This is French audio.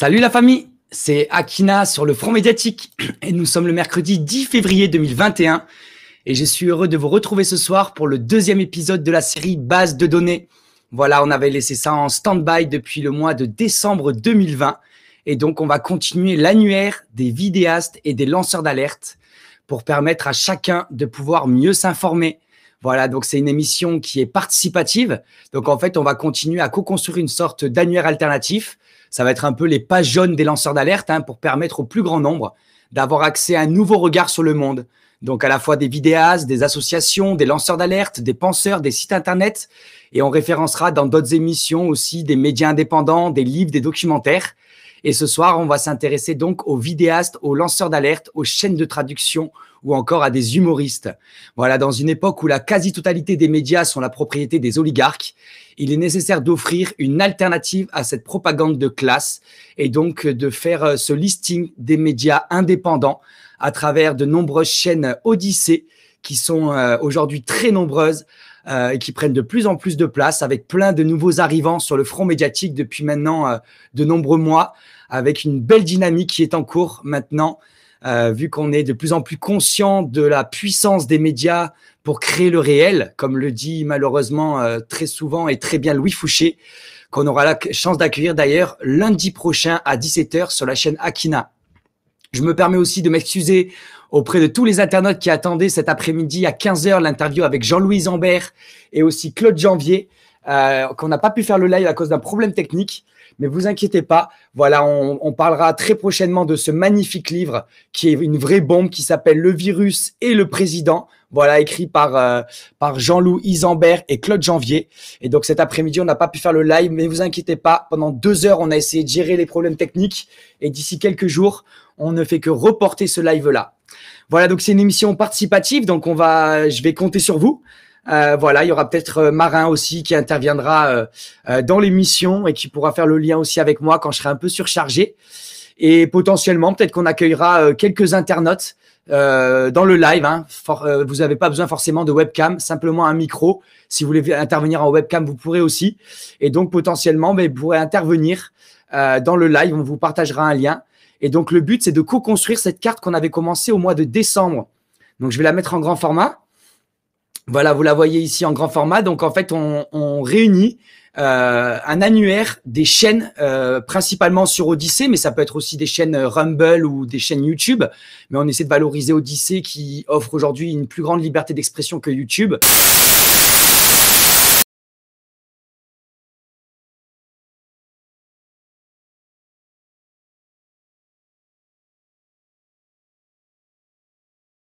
Salut la famille, c'est Akina sur le front médiatique et nous sommes le mercredi 10 février 2021 et je suis heureux de vous retrouver ce soir pour le deuxième épisode de la série Base de données. Voilà, on avait laissé ça en stand-by depuis le mois de décembre 2020 et donc on va continuer l'annuaire des vidéastes et des lanceurs d'alerte pour permettre à chacun de pouvoir mieux s'informer, voilà, donc c'est une émission qui est participative. Donc en fait, on va continuer à co-construire une sorte d'annuaire alternatif. Ça va être un peu les pages jaunes des lanceurs d'alerte hein, pour permettre au plus grand nombre d'avoir accès à un nouveau regard sur le monde. Donc à la fois des vidéastes, des associations, des lanceurs d'alerte, des penseurs, des sites internet. Et on référencera dans d'autres émissions aussi des médias indépendants, des livres, des documentaires. Et ce soir, on va s'intéresser donc aux vidéastes, aux lanceurs d'alerte, aux chaînes de traduction ou encore à des humoristes. Voilà, dans une époque où la quasi-totalité des médias sont la propriété des oligarques, il est nécessaire d'offrir une alternative à cette propagande de classe et donc de faire euh, ce listing des médias indépendants à travers de nombreuses chaînes Odyssée qui sont euh, aujourd'hui très nombreuses euh, et qui prennent de plus en plus de place avec plein de nouveaux arrivants sur le front médiatique depuis maintenant de nombreux mois avec une belle dynamique qui est en cours maintenant, euh, vu qu'on est de plus en plus conscient de la puissance des médias pour créer le réel, comme le dit malheureusement euh, très souvent et très bien Louis Fouché, qu'on aura la chance d'accueillir d'ailleurs lundi prochain à 17h sur la chaîne Akina. Je me permets aussi de m'excuser auprès de tous les internautes qui attendaient cet après-midi à 15h l'interview avec Jean-Louis Zambert et aussi Claude Janvier. Euh, qu'on n'a pas pu faire le live à cause d'un problème technique. Mais vous inquiétez pas, voilà, on, parlera très prochainement de ce magnifique livre qui est une vraie bombe qui s'appelle Le virus et le président. Voilà, écrit par, euh, par Jean-Louis Isambert et Claude Janvier. Et donc cet après-midi, on n'a pas pu faire le live, mais vous inquiétez pas, pendant deux heures, on a essayé de gérer les problèmes techniques. Et d'ici quelques jours, on ne fait que reporter ce live-là. Voilà, donc c'est une émission participative, donc on va, je vais compter sur vous. Euh, voilà, il y aura peut-être euh, Marin aussi qui interviendra euh, dans l'émission et qui pourra faire le lien aussi avec moi quand je serai un peu surchargé. Et potentiellement, peut-être qu'on accueillera quelques internautes dans le live. Hein. vous n'avez pas besoin forcément de webcam, simplement un micro. Si vous voulez intervenir en webcam, vous pourrez aussi. Et donc potentiellement, mais ben, vous pourrez intervenir dans le live. On vous partagera un lien. Et donc le but, c'est de co-construire cette carte qu'on avait commencé au mois de décembre. Donc je vais la mettre en grand format. Voilà, vous la voyez ici en grand format. Donc en fait, on, on réunit euh, un annuaire des chaînes, euh, principalement sur Odyssée, mais ça peut être aussi des chaînes euh, Rumble ou des chaînes YouTube. Mais on essaie de valoriser Odyssée qui offre aujourd'hui une plus grande liberté d'expression que YouTube.